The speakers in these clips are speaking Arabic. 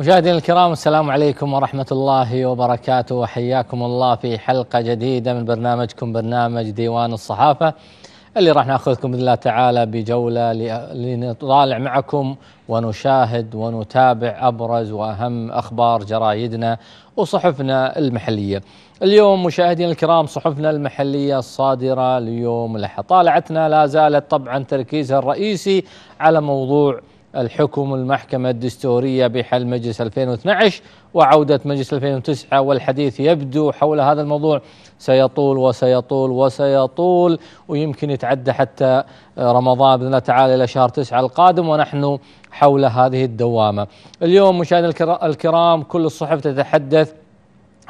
مشاهدينا الكرام السلام عليكم ورحمة الله وبركاته وحياكم الله في حلقة جديدة من برنامجكم برنامج ديوان الصحافة اللي راح ناخذكم باذن الله تعالى بجوله لنطالع معكم ونشاهد ونتابع ابرز واهم اخبار جرايدنا وصحفنا المحليه. اليوم مشاهدينا الكرام صحفنا المحليه الصادره ليوم الاحد طالعتنا لا زالت طبعا تركيزها الرئيسي على موضوع الحكم المحكمة الدستورية بحل مجلس 2012 وعودة مجلس 2009 والحديث يبدو حول هذا الموضوع سيطول وسيطول وسيطول ويمكن يتعدى حتى رمضان بإذن الله تعالى إلى شهر 9 القادم ونحن حول هذه الدوامة اليوم مشاهدينا الكرام كل الصحف تتحدث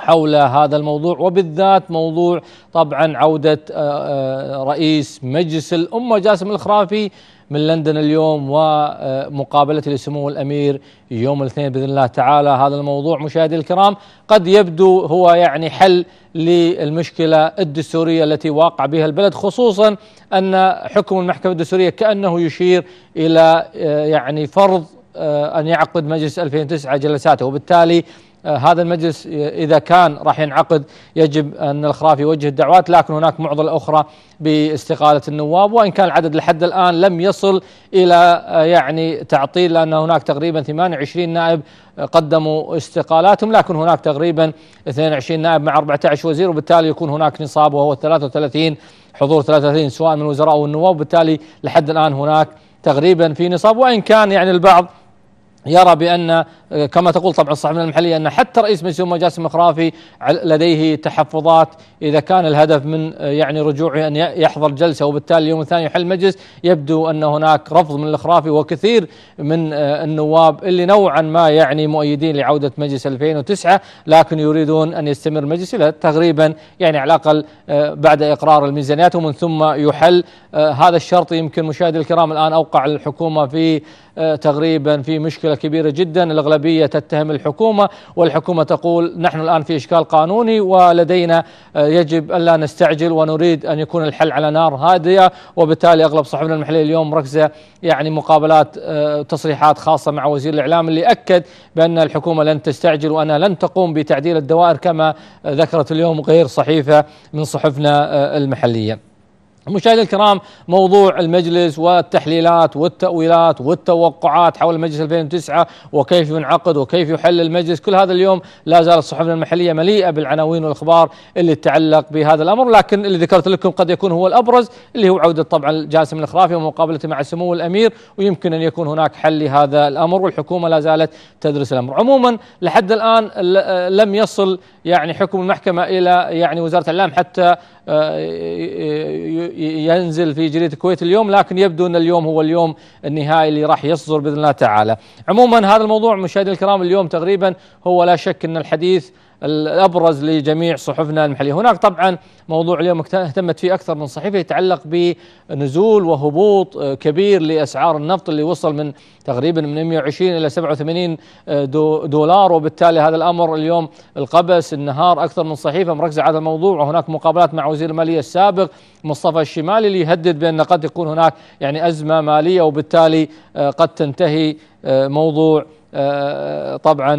حول هذا الموضوع وبالذات موضوع طبعا عودة آه، آه، رئيس مجلس الأمة جاسم الخرافي من لندن اليوم ومقابلة آه، لسمو الأمير يوم الاثنين بإذن الله تعالى هذا الموضوع مشاهدي الكرام قد يبدو هو يعني حل للمشكلة الدستورية التي واقع بها البلد خصوصا أن حكم المحكمة الدستورية كأنه يشير إلى يعني فرض أن يعقد مجلس 2009 جلساته وبالتالي آه، هذا المجلس إذا كان راح ينعقد يجب أن الخرافي يوجه الدعوات لكن هناك معضلة أخرى باستقالة النواب وإن كان العدد لحد الآن لم يصل إلى آه، يعني تعطيل لأن هناك تقريبا 28 نائب آه، قدموا استقالاتهم لكن هناك تقريبا 22 نائب مع 14 وزير وبالتالي يكون هناك نصاب وهو 33 حضور 33 سواء من الوزراء أو النواب وبالتالي لحد الآن هناك تقريبا في نصاب وإن كان يعني البعض يرى بأن آه، كما تقول طبعا الصحفيين المحلية أن حتى رئيس مجلس جاسم مخرافي لديه تحفظات إذا كان الهدف من آه، يعني رجوعه أن يحضر جلسة وبالتالي اليوم الثاني يحل المجلس يبدو أن هناك رفض من الخرافي وكثير من آه، النواب اللي نوعا ما يعني مؤيدين لعودة مجلس 2009 لكن يريدون أن يستمر المجلس إلى تقريبا يعني على الأقل بعد إقرار الميزانيات ومن ثم يحل هذا الشرط يمكن مشاهدي الكرام الآن أوقع الحكومة في تقريبا في مشكلة مشكلة كبيرة جدا الأغلبية تتهم الحكومة والحكومة تقول نحن الآن في إشكال قانوني ولدينا آه، يجب ألا نستعجل ونريد أن يكون الحل على نار هادئة وبالتالي أغلب صحفنا المحلية اليوم مركزة يعني مقابلات آه، تصريحات خاصة مع وزير الإعلام اللي أكد بأن الحكومة لن تستعجل وأنها لن تقوم بتعديل الدوائر كما آه، ذكرت اليوم غير صحيفة من صحفنا المحلية مشاهدينا الكرام موضوع المجلس والتحليلات والتأويلات والتوقعات حول مجلس 2009 وكيف ينعقد وكيف يحل المجلس كل هذا اليوم لا زالت صحفنا المحلية مليئة بالعناوين والأخبار اللي تتعلق بهذا الأمر لكن اللي ذكرت لكم قد يكون هو الأبرز اللي هو عودة طبعا جاسم الخرافي ومقابلته مع سمو الأمير ويمكن أن يكون هناك حل لهذا الأمر والحكومة لا زالت تدرس الأمر عموما لحد الآن لم يصل يعني حكم المحكمة إلى يعني وزارة الإعلام حتى آه، ينزل في جريدة الكويت اليوم لكن يبدو أن اليوم هو اليوم النهائي اللي راح يصدر بإذن الله تعالى عموما هذا الموضوع مشاهدينا الكرام اليوم تقريبا هو لا شك أن الحديث الأبرز لجميع صحفنا المحلية هناك طبعا موضوع اليوم اهتمت فيه أكثر من صحيفة يتعلق بنزول وهبوط كبير لأسعار النفط اللي وصل من تقريبا من 120 إلى 87 دولار وبالتالي هذا الأمر اليوم القبس النهار أكثر من صحيفة مركزة على هذا الموضوع وهناك مقابلات مع وزير المالية السابق مصطفى الشمالي اللي يهدد بأن قد يكون هناك يعني أزمة مالية وبالتالي آه، قد تنتهي آه، موضوع آه، طبعا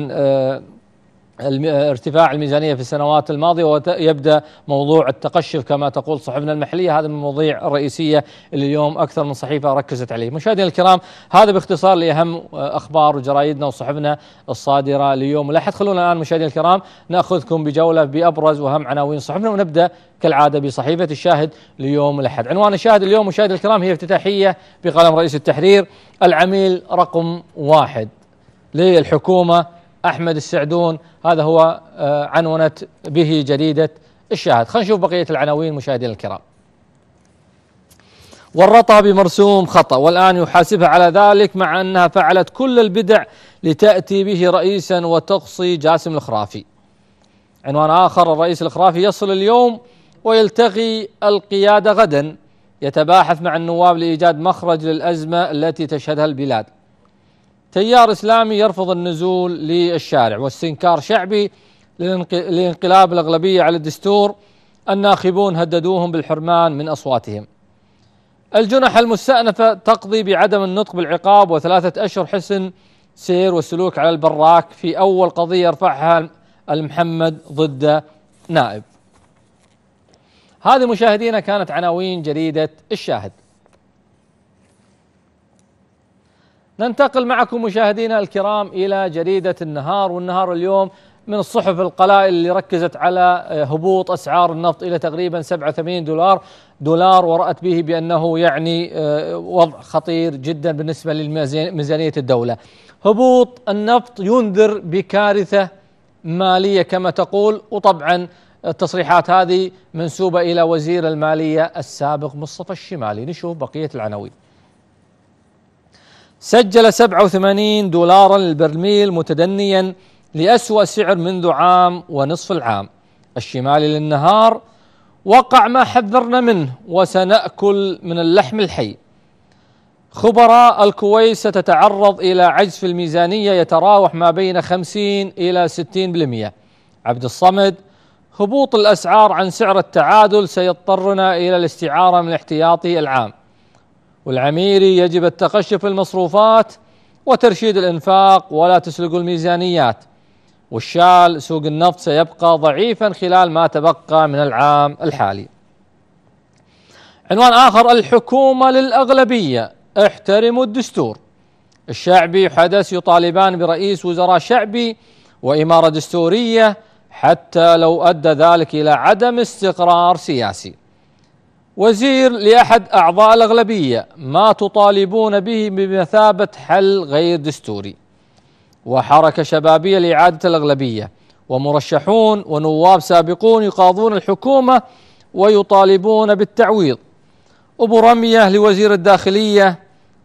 ارتفاع الميزانية في السنوات الماضية ويبدأ موضوع التقشف كما تقول صحفنا المحلية هذا من المواضيع الرئيسية اللي اليوم أكثر من صحيفة ركزت عليه مشاهدينا الكرام هذا باختصار لأهم أخبار وجرايدنا وصحفنا الصادرة ليوم الأحد خلونا الآن مشاهدينا الكرام نأخذكم بجولة بأبرز وأهم عناوين صحفنا ونبدأ كالعادة بصحيفة الشاهد ليوم الأحد عنوان الشاهد اليوم مشاهدينا الكرام هي افتتاحية بقلم رئيس التحرير العميل رقم واحد للحكومة أحمد السعدون هذا هو آه، عنونت به جريدة الشاهد خلينا نشوف بقية العناوين مشاهدينا الكرام ورطها بمرسوم خطأ والآن يحاسبها على ذلك مع أنها فعلت كل البدع لتأتي به رئيسا وتقصي جاسم الخرافي عنوان آخر الرئيس الخرافي يصل اليوم ويلتغي القيادة غدا يتباحث مع النواب لإيجاد مخرج للأزمة التي تشهدها البلاد تيار إسلامي يرفض النزول للشارع واستنكار شعبي لانقلاب الأغلبية على الدستور الناخبون هددوهم بالحرمان من أصواتهم الجنح المستأنفة تقضي بعدم النطق بالعقاب وثلاثة أشهر حسن سير وسلوك على البراك في أول قضية يرفعها المحمد ضد نائب هذه مشاهدينا كانت عناوين جريدة الشاهد ننتقل معكم مشاهدينا الكرام الى جريده النهار والنهار اليوم من الصحف القلائل اللي ركزت على آه، هبوط اسعار النفط الى تقريبا 87 دولار دولار ورات به بانه يعني آه، وضع خطير جدا بالنسبه لميزانيه الدوله. هبوط النفط ينذر بكارثه ماليه كما تقول وطبعا التصريحات هذه منسوبه الى وزير الماليه السابق مصطفى الشمالي، نشوف بقيه العناوين. سجل 87 دولارا للبرميل متدنيا لأسوأ سعر منذ عام ونصف العام الشمالي للنهار وقع ما حذرنا منه وسنأكل من اللحم الحي خبراء الكويت ستتعرض إلى عجز في الميزانية يتراوح ما بين 50 إلى 60% عبد الصمد هبوط الأسعار عن سعر التعادل سيضطرنا إلى الاستعارة من احتياطي العام والعميري يجب التقشف في المصروفات وترشيد الإنفاق ولا تسلق الميزانيات والشال سوق النفط سيبقى ضعيفا خلال ما تبقى من العام الحالي عنوان آخر الحكومة للأغلبية احترموا الدستور الشعبي حدث يطالبان برئيس وزراء شعبي وإمارة دستورية حتى لو أدى ذلك إلى عدم استقرار سياسي وزير لأحد أعضاء الأغلبية ما تطالبون به بمثابة حل غير دستوري وحركة شبابية لإعادة الأغلبية ومرشحون ونواب سابقون يقاضون الحكومة ويطالبون بالتعويض أبو رمية لوزير الداخلية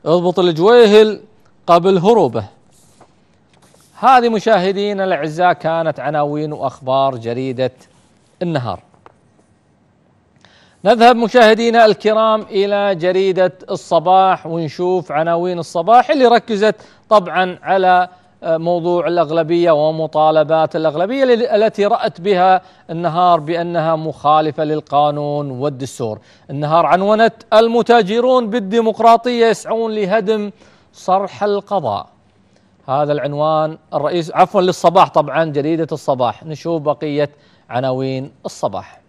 اضبط الجويهل قبل هروبه هذه مشاهدينا الأعزاء كانت عناوين وأخبار جريدة النهار نذهب مشاهدينا الكرام الى جريده الصباح ونشوف عناوين الصباح اللي ركزت طبعا على آه، موضوع الاغلبيه ومطالبات الاغلبيه التي رات بها النهار بانها مخالفه للقانون والدستور. النهار عنونت المتاجرون بالديمقراطيه يسعون لهدم صرح القضاء. هذا العنوان الرئيس عفوا للصباح طبعا جريده الصباح نشوف بقيه عناوين الصباح.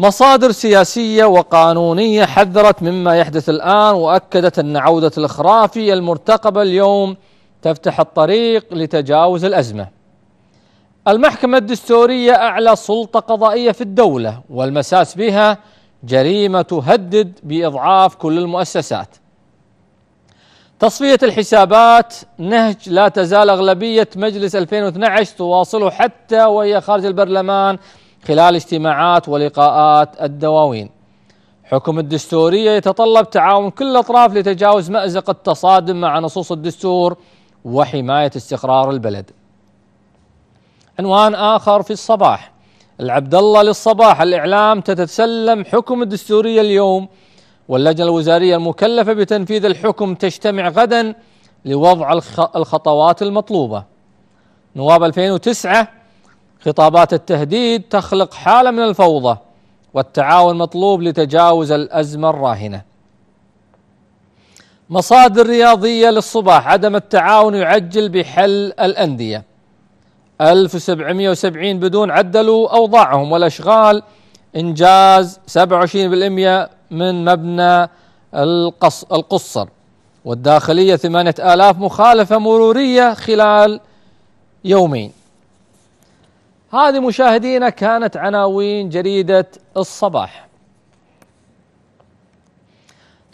مصادر سياسية وقانونية حذرت مما يحدث الآن وأكدت أن عودة الخرافي المرتقبة اليوم تفتح الطريق لتجاوز الأزمة المحكمة الدستورية أعلى سلطة قضائية في الدولة والمساس بها جريمة تهدد بإضعاف كل المؤسسات تصفية الحسابات نهج لا تزال أغلبية مجلس 2012 تواصله حتى وهي خارج البرلمان خلال اجتماعات ولقاءات الدواوين حكم الدستورية يتطلب تعاون كل الأطراف لتجاوز مأزق التصادم مع نصوص الدستور وحماية استقرار البلد عنوان آخر في الصباح العبد الله للصباح الإعلام تتسلم حكم الدستورية اليوم واللجنة الوزارية المكلفة بتنفيذ الحكم تجتمع غدا لوضع الخطوات المطلوبة نواب 2009 خطابات التهديد تخلق حاله من الفوضى والتعاون مطلوب لتجاوز الازمه الراهنه. مصادر رياضيه للصباح عدم التعاون يعجل بحل الانديه. 1770 بدون عدلوا اوضاعهم والاشغال انجاز 27% من مبنى القصر والداخليه 8000 مخالفه مروريه خلال يومين. هذه مشاهدينا كانت عناوين جريدة الصباح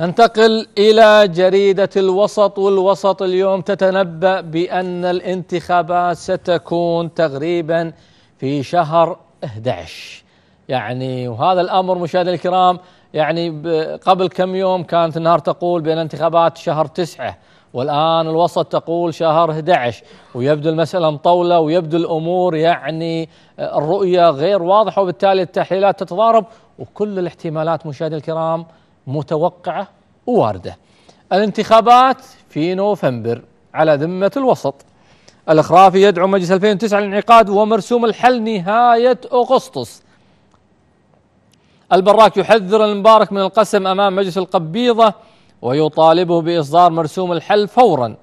ننتقل إلى جريدة الوسط والوسط اليوم تتنبأ بأن الانتخابات ستكون تقريبا في شهر 11 يعني وهذا الأمر مشاهدينا الكرام يعني قبل كم يوم كانت النهار تقول بأن انتخابات شهر 9 والآن الوسط تقول شهر 11 ويبدو المسألة مطولة ويبدو الأمور يعني آه، الرؤية غير واضحة وبالتالي التحليلات تتضارب وكل الاحتمالات مشاهدي الكرام متوقعة وواردة الانتخابات في نوفمبر على ذمة الوسط الإخرافي يدعو مجلس 2009 للانعقاد ومرسوم الحل نهاية أغسطس البراك يحذر المبارك من القسم أمام مجلس القبيضة ويطالبه بإصدار مرسوم الحل فورا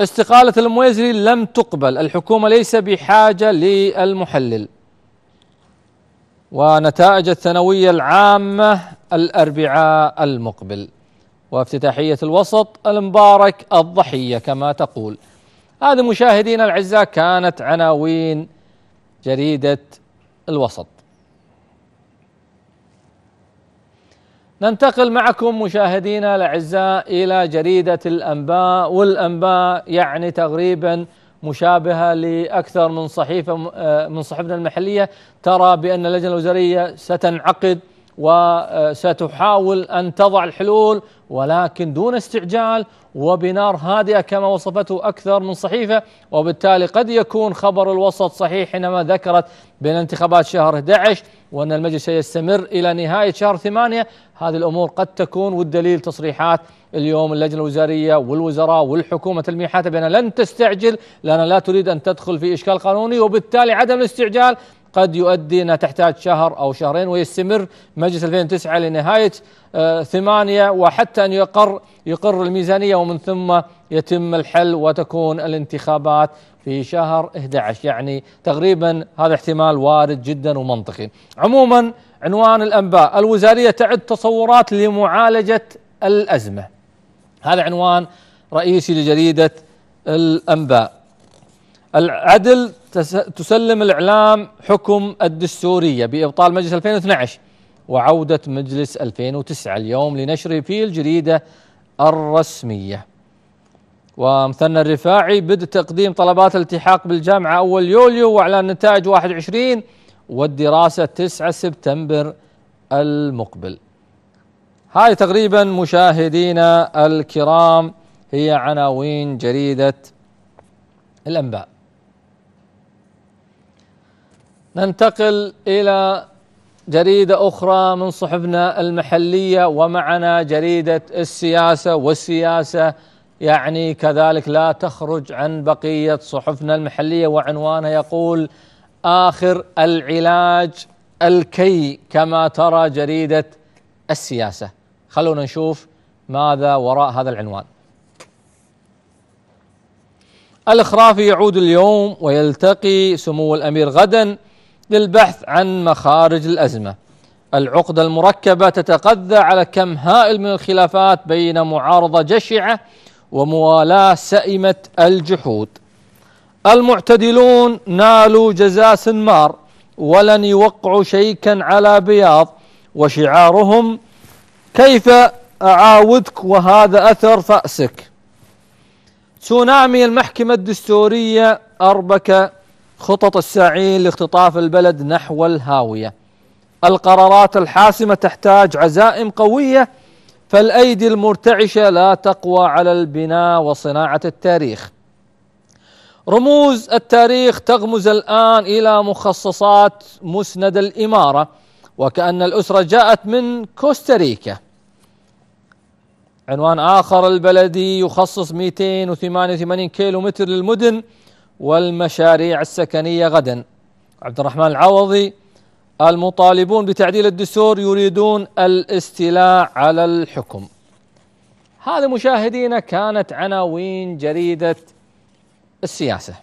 استقالة المويزري لم تقبل الحكومة ليس بحاجة للمحلل ونتائج الثانوية العامة الأربعاء المقبل وافتتاحية الوسط المبارك الضحية كما تقول هذه مشاهدينا الأعزاء كانت عناوين جريدة الوسط ننتقل معكم مشاهدينا الاعزاء الى جريده الانباء والانباء يعني تقريبا مشابهه لاكثر من صحيفه آه، من صحفنا المحليه ترى بان اللجنه الوزاريه ستنعقد وستحاول أن تضع الحلول ولكن دون استعجال وبنار هادئة كما وصفته أكثر من صحيفة وبالتالي قد يكون خبر الوسط صحيح حينما ذكرت بين انتخابات شهر 11 وأن المجلس سيستمر إلى نهاية شهر 8 هذه الأمور قد تكون والدليل تصريحات اليوم اللجنة الوزارية والوزراء والحكومة تلميحاتها بأن لن تستعجل لأنها لا تريد أن تدخل في إشكال قانوني وبالتالي عدم الاستعجال قد يؤدي أنها تحتاج شهر أو شهرين ويستمر مجلس 2009 لنهاية آه، ثمانية وحتى أن يقر يقر الميزانية ومن ثم يتم الحل وتكون الانتخابات في شهر 11 يعني تقريبا هذا احتمال وارد جدا ومنطقي عموما عنوان الأنباء الوزارية تعد تصورات لمعالجة الأزمة هذا عنوان رئيسي لجريدة الأنباء العدل تسلم الإعلام حكم الدستورية بإبطال مجلس 2012 وعودة مجلس 2009 اليوم لنشره في الجريدة الرسمية ومثنى الرفاعي بدء تقديم طلبات الالتحاق بالجامعة أول يوليو وإعلان نتائج 21 والدراسة 9 سبتمبر المقبل هاي تقريبا مشاهدينا الكرام هي عناوين جريدة الأنباء ننتقل إلى جريدة أخرى من صحفنا المحلية ومعنا جريدة السياسة والسياسة يعني كذلك لا تخرج عن بقية صحفنا المحلية وعنوانها يقول آخر العلاج الكي كما ترى جريدة السياسة خلونا نشوف ماذا وراء هذا العنوان الإخرافي يعود اليوم ويلتقي سمو الأمير غداً للبحث عن مخارج الأزمة العقدة المركبة تتغذى على كم هائل من الخلافات بين معارضة جشعة وموالاة سئمة الجحود المعتدلون نالوا جزاء سنمار ولن يوقعوا شيكا على بياض وشعارهم كيف أعاودك وهذا أثر فأسك تسونامي المحكمة الدستورية أربك خطط الساعين لاختطاف البلد نحو الهاويه. القرارات الحاسمه تحتاج عزائم قويه فالايدي المرتعشه لا تقوى على البناء وصناعه التاريخ. رموز التاريخ تغمز الان الى مخصصات مسند الاماره وكان الاسره جاءت من كوستاريكا. عنوان اخر البلدي يخصص 288 كيلو للمدن والمشاريع السكنية غدا عبد الرحمن العوضي المطالبون بتعديل الدستور يريدون الاستيلاء على الحكم هذا مشاهدينا كانت عناوين جريدة السياسة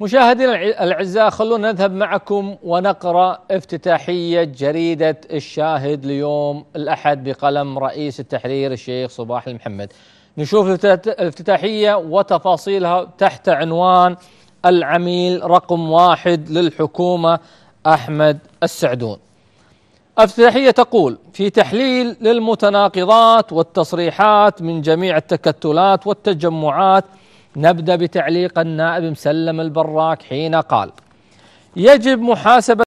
مشاهدينا الأعزاء خلونا نذهب معكم ونقرأ افتتاحية جريدة الشاهد ليوم الأحد بقلم رئيس التحرير الشيخ صباح المحمد نشوف الافتتاحية وتفاصيلها تحت عنوان العميل رقم واحد للحكومة أحمد السعدون افتتاحية تقول في تحليل للمتناقضات والتصريحات من جميع التكتلات والتجمعات نبدأ بتعليق النائب مسلم البراك حين قال يجب محاسبة